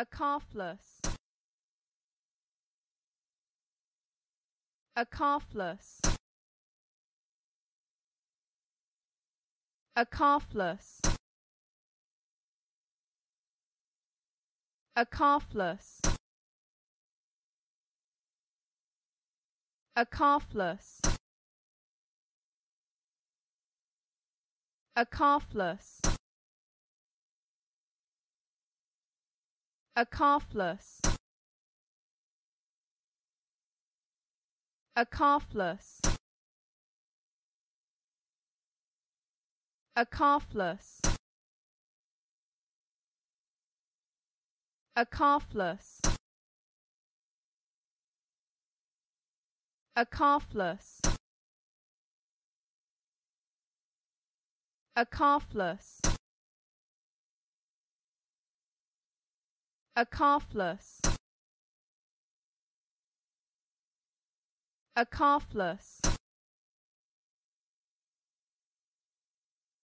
A calfless. A calfless. A calfless. A calfless. A calfless. A calfless. A calfless. A calfless. A calfless. A calfless. A calfless. A calfless. A calfless. A calfless.